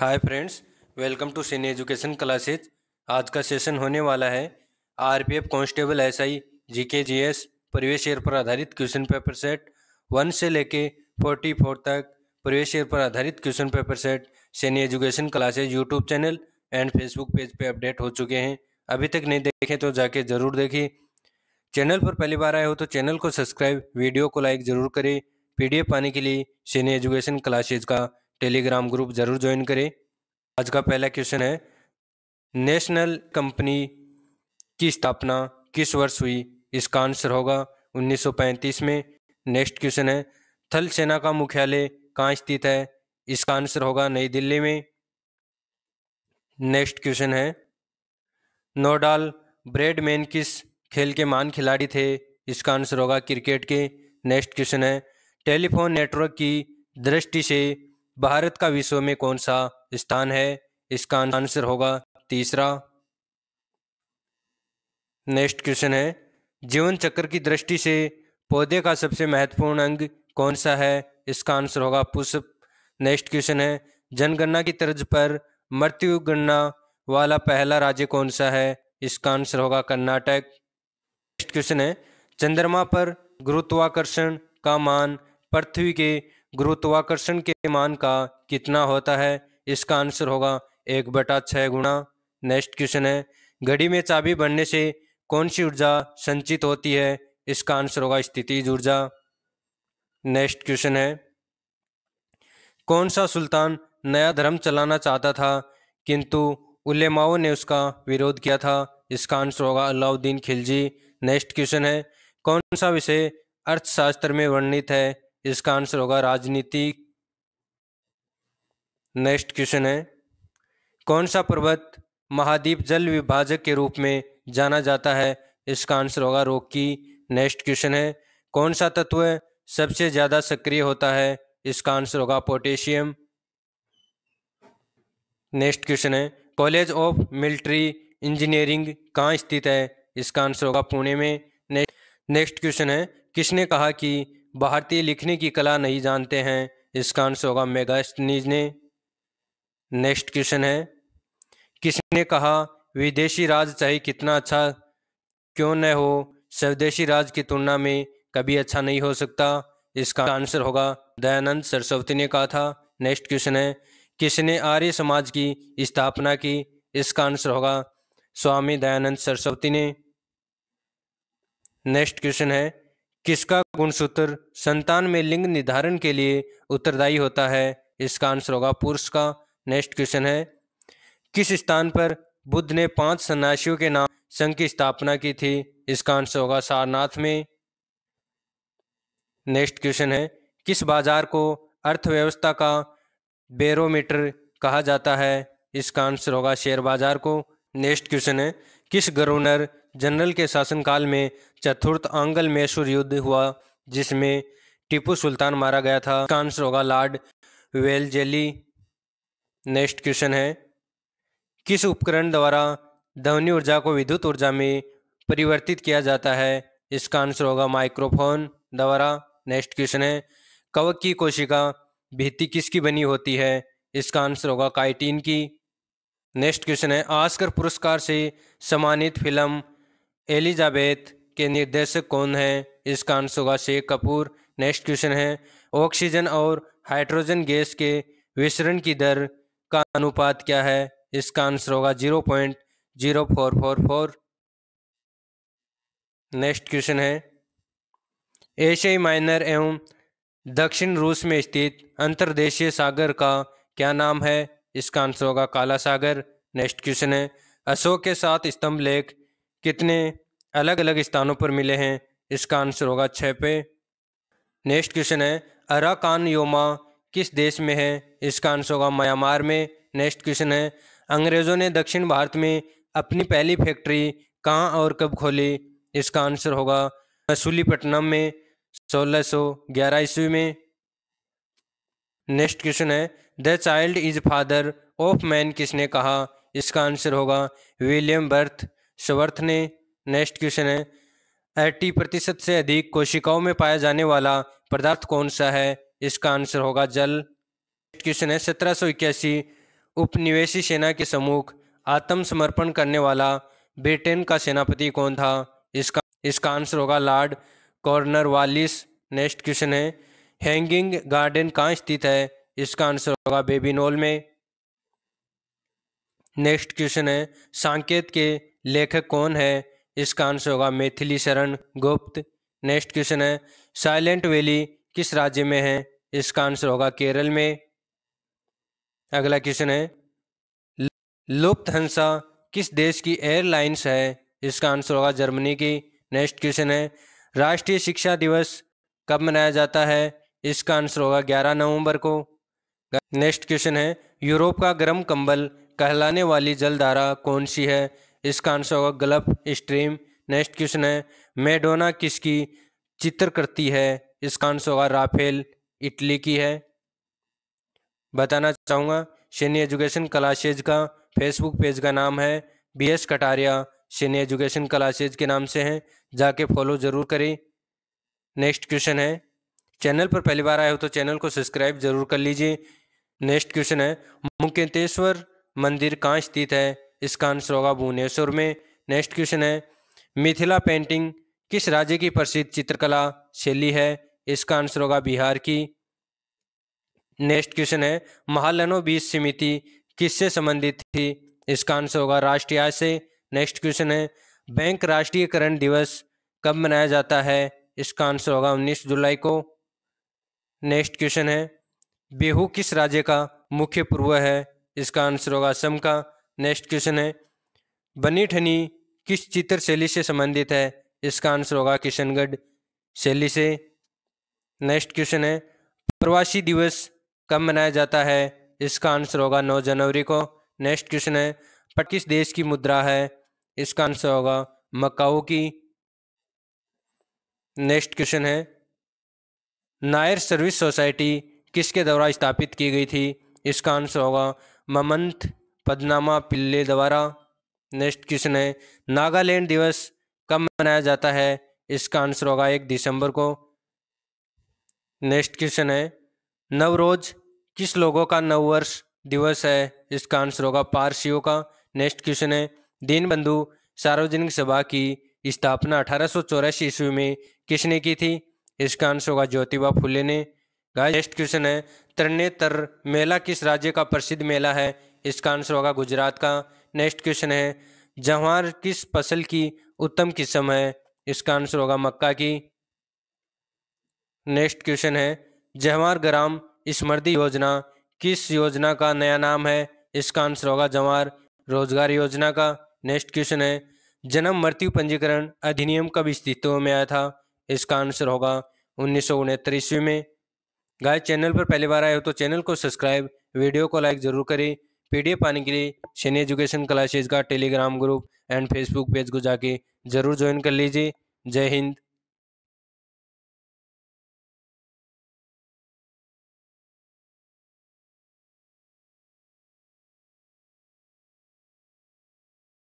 hi friends welcome to cine education classes आज का session होने वाला है RPF constable SI GK GS previous year पर आधारित क्वेश्चन पेपर सेट वन से लेके फोर्टी फोर तक प्रवेश ईयर पर आधारित question paper set cine education classes YouTube channel and Facebook page पे अपडेट हो चुके हैं अभी तक नहीं देखें तो जाके ज़रूर देखिए चैनल पर पहली बार आए हो तो चैनल को सब्सक्राइब वीडियो को लाइक ज़रूर करें पीडीएफ पाने के लिए सिने एजुकेशन क्लासेज का टेलीग्राम ग्रुप जरूर ज्वाइन करें आज का पहला क्वेश्चन है नेशनल कंपनी की स्थापना किस वर्ष हुई इसका आंसर होगा 1935 में नेक्स्ट क्वेश्चन है थल सेना का मुख्यालय कहाँ स्थित है इसका आंसर होगा नई दिल्ली में नेक्स्ट क्वेश्चन है नोडाल ब्रेडमैन किस खेल के मान खिलाड़ी थे इसका आंसर होगा क्रिकेट के नेक्स्ट क्वेश्चन है टेलीफोन नेटवर्क की दृष्टि से भारत का विश्व में कौन सा स्थान है इसका आंसर होगा तीसरा नेक्स्ट क्वेश्चन है जीवन चक्र की दृष्टि से पौधे का सबसे महत्वपूर्ण अंग कौन सा है इसका आंसर होगा पुष्प नेक्स्ट क्वेश्चन है जनगणना की तर्ज पर मृत्यु गणना वाला पहला राज्य कौन सा है इसका आंसर होगा कर्नाटक नेक्स्ट क्वेश्चन है चंद्रमा पर गुरुत्वाकर्षण का मान पृथ्वी के गुरुत्वाकर्षण के मान का कितना होता है इसका आंसर होगा एक बटा छः गुणा नेक्स्ट क्वेश्चन है घड़ी में चाबी बनने से कौन सी ऊर्जा संचित होती है इसका आंसर होगा स्थिति ऊर्जा नेक्स्ट क्वेश्चन है कौन सा सुल्तान नया धर्म चलाना चाहता था किंतु उलेमाओं ने उसका विरोध किया था इसका आंसर होगा अलाउद्दीन खिलजी नेक्स्ट क्वेश्चन है कौन सा विषय अर्थशास्त्र में वर्णित है इसका आंसर होगा राजनीति नेक्स्ट क्वेश्चन है कौन सा पर्वत महाद्वीप जल विभाजक के रूप में जाना जाता है इसका आंसर होगा रोकी नेक्स्ट क्वेश्चन है कौन सा तत्व सबसे ज्यादा सक्रिय होता है इसका आंसर होगा पोटेशियम नेक्स्ट क्वेश्चन है कॉलेज ऑफ मिलिट्री इंजीनियरिंग कहाँ स्थित है इसका आंसर होगा पुणे में नेक्स्ट क्वेश्चन है किसने कहा कि भारतीय लिखने की कला नहीं जानते हैं इसका आंसर होगा मेगास्टनीज ने नेक्स्ट क्वेश्चन है किसने कहा विदेशी राज चाहे कितना अच्छा क्यों न हो स्वदेशी राज की तुलना में कभी अच्छा नहीं हो सकता इसका आंसर होगा दयानंद सरस्वती ने कहा था नेक्स्ट क्वेश्चन है किसने आर्य समाज की स्थापना की इसका आंसर होगा स्वामी दयानंद सरस्वती ने नेक्स्ट क्वेश्चन है किसका गुणसूत्र संतान में लिंग निर्धारण के लिए उत्तरदायी होता है इसका आंसर होगा पुरुष का नेक्स्ट क्वेश्चन है किस स्थान पर बुद्ध ने पांच सन्यासियों के नाम संघ की स्थापना की थी इसका आंसर होगा सारनाथ में नेक्स्ट क्वेश्चन है किस बाजार को अर्थव्यवस्था का बेरोमीटर कहा जाता है इसका आंसर होगा शेयर बाजार को नेक्स्ट क्वेश्चन है किस गवर्नर जनरल के शासनकाल में चतुर्थ आंगल मैसूर युद्ध हुआ जिसमें टीपू सुल्तान मारा गया था कांस होगा लॉर्ड वेलजेली नेक्स्ट क्वेश्चन है किस उपकरण द्वारा ध्वनि ऊर्जा को विद्युत ऊर्जा में परिवर्तित किया जाता है इसका आंसर होगा माइक्रोफोन द्वारा नेक्स्ट क्वेश्चन है कवक की कोशिका भित्ति किसकी बनी होती है इसका आंसर होगा काइटिन की नेक्स्ट क्वेश्चन है आस्कर पुरस्कार से सम्मानित फिल्म एलिजाबेथ के निर्देशक कौन हैं इसका आंसर होगा शेख कपूर नेक्स्ट क्वेश्चन है ऑक्सीजन और हाइड्रोजन गैस के विसरण की दर का अनुपात क्या है इसका आंसर होगा zero point zero four four four next question है एशियाई माइनर एवं दक्षिण रूस में स्थित अंतर्देशीय सागर का क्या नाम है इसका आंसर होगा काला सागर नेक्स्ट क्वेश्चन है अशोक के साथ स्तंभ लेख कितने अलग अलग स्थानों पर मिले हैं इसका आंसर होगा छः पे नेक्स्ट क्वेश्चन है अराकान योमा किस देश में है इसका आंसर होगा म्यांमार में नेक्स्ट क्वेश्चन है अंग्रेज़ों ने दक्षिण भारत में अपनी पहली फैक्ट्री कहाँ और कब खोली इसका आंसर होगा मसूलीपट्टनम में 1611 ईस्वी में नेक्स्ट क्वेश्चन है the child is father of man किसने कहा इसका आंसर होगा विलियम बर्थ स्वर्थ ने नेक्स्ट क्वेश्चन है एट्टी प्रतिशत से अधिक कोशिकाओं में पाया जाने वाला पदार्थ कौन सा है इसका आंसर होगा जल नेक्स्ट क्वेश्चन है सत्रह सौ इक्यासी उपनिवेशी सेना के सम्मुख आत्मसमर्पण करने वाला ब्रिटेन का सेनापति कौन था इसका इसका आंसर होगा Lord Cornwallis next question है हैंगिंग गार्डन कहाँ स्थित है इसका आंसर होगा बेबीनोल में नेक्स्ट क्वेश्चन है सांकेत के लेखक कौन है इसका आंसर होगा मैथिली शरण गुप्त नेक्स्ट क्वेश्चन है साइलेंट वैली किस राज्य में है इसका आंसर होगा केरल में अगला क्वेश्चन है लुप्त हंसा किस देश की एयरलाइंस है इसका आंसर होगा जर्मनी की नेक्स्ट क्वेश्चन है राष्ट्रीय शिक्षा दिवस कब मनाया जाता है इसका आंसर होगा 11 नवंबर को नेक्स्ट क्वेश्चन है यूरोप का गर्म कंबल कहलाने वाली जलधारा कौन सी है इसका आंसर होगा गलप स्ट्रीम नेक्स्ट क्वेश्चन है मेडोना किसकी चित्र करती है इसका आंसर होगा राफेल इटली की है बताना चाहूँगा सीनियर एजुकेशन क्लासेज का फेसबुक पेज का नाम है B S Kataria senior education classes के नाम से हैं जाके फॉलो ज़रूर करें नेक्स्ट क्वेश्चन है चैनल पर पहली बार आए हो तो चैनल को सब्सक्राइब जरूर कर लीजिए नेक्स्ट क्वेश्चन है मुकेतेश्वर मंदिर कहाँ स्थित है इसका आंसर होगा भुवनेश्वर में नेक्स्ट क्वेश्चन है मिथिला पेंटिंग किस राज्य की प्रसिद्ध चित्रकला शैली है इसका आंसर होगा बिहार की नेक्स्ट क्वेश्चन है महालनो बीज समिति किससे संबंधित थी इसका आंसर होगा राष्ट्रीय आय से नेक्स्ट क्वेश्चन है बैंक राष्ट्रीयकरण दिवस कब मनाया जाता है इसका आंसर होगा 19 जुलाई को नेक्स्ट क्वेश्चन है बेहू किस राज्य का मुख्य पूर्व है इसका आंसर होगा असम का नेक्स्ट क्वेश्चन है बनी ठनी किस चित्र शैली से संबंधित है इसका आंसर होगा किशनगढ़ शैली से नेक्स्ट क्वेश्चन है प्रवासी दिवस कब मनाया जाता है इसका आंसर होगा 9 जनवरी को नेक्स्ट क्वेश्चन है पर किस देश की मुद्रा है इसका आंसर होगा मकाऊ की नेक्स्ट क्वेश्चन है नायर सर्विस सोसाइटी किसके द्वारा स्थापित की गई थी इसका आंसर होगा ममंत पदनामा पिल्ले द्वारा नेक्स्ट क्वेश्चन है नागालैंड दिवस कब मनाया जाता है इसका आंसर होगा एक दिसंबर को नेक्स्ट क्वेश्चन है नवरोज किस लोगों का नववर्ष दिवस है इसका आंसर होगा पारसियों का नेक्स्ट क्वेश्चन है दीनबंधु सार्वजनिक सभा की स्थापना अठारह ईस्वी में किसने की थी इसका आंसर होगा ज्योतिबा फुले ने नेक्स्ट क्वेश्चन है तरने मेला किस राज्य का प्रसिद्ध मेला है इसका आंसर होगा गुजरात का नेक्स्ट क्वेश्चन है जवार किस फसल की उत्तम किस्म है इसका आंसर होगा मक्का की नेक्स्ट क्वेश्चन है जवार ग्राम स्मृति योजना किस योजना का नया नाम है इसका आंसर होगा जवार रोजगार योजना का नेक्स्ट क्वेश्चन है जन्म मृत्यु पंजीकरण अधिनियम कब अस्तित्व में आया था इसका आंसर होगा उन्नीस ईस्वी में गाय चैनल पर पहली बार आए हो तो चैनल को सब्सक्राइब वीडियो को लाइक जरूर करें पीडीएफ पाने के लिए शनि एजुकेशन क्लासेज का Telegram group and Facebook page को जाके जरूर ज्वाइन कर लीजिए जय हिंद